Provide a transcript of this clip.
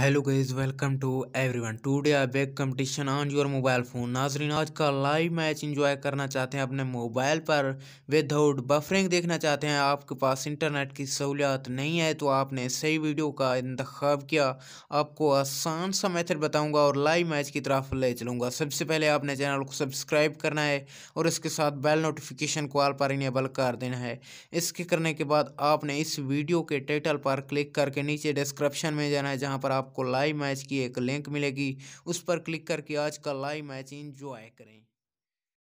hello guys welcome to everyone today I back competition on your mobile phone नाजरीन आज का live match enjoy करना चाहते हैं अपने मोबाइल पर विदाउट बफरिंग देखना चाहते हैं आपके पास इंटरनेट की सहूलियात नहीं है तो आपने सही वीडियो का इंतखब किया आपको आसान सा मेथड बताऊंगा और लाइव मैच की तरफ ले चलूँगा सबसे पहले आपने चैनल को सब्सक्राइब करना है और इसके साथ बेल नोटिफिकेशन को आल पर इनेबल कर देना है इसके करने के बाद आपने इस वीडियो के टाइटल पर क्लिक करके नीचे डिस्क्रिप्शन में जाना है जहाँ पर आप आपको लाइव मैच की एक लिंक मिलेगी उस पर क्लिक करके आज का लाइव मैच इंजॉय करें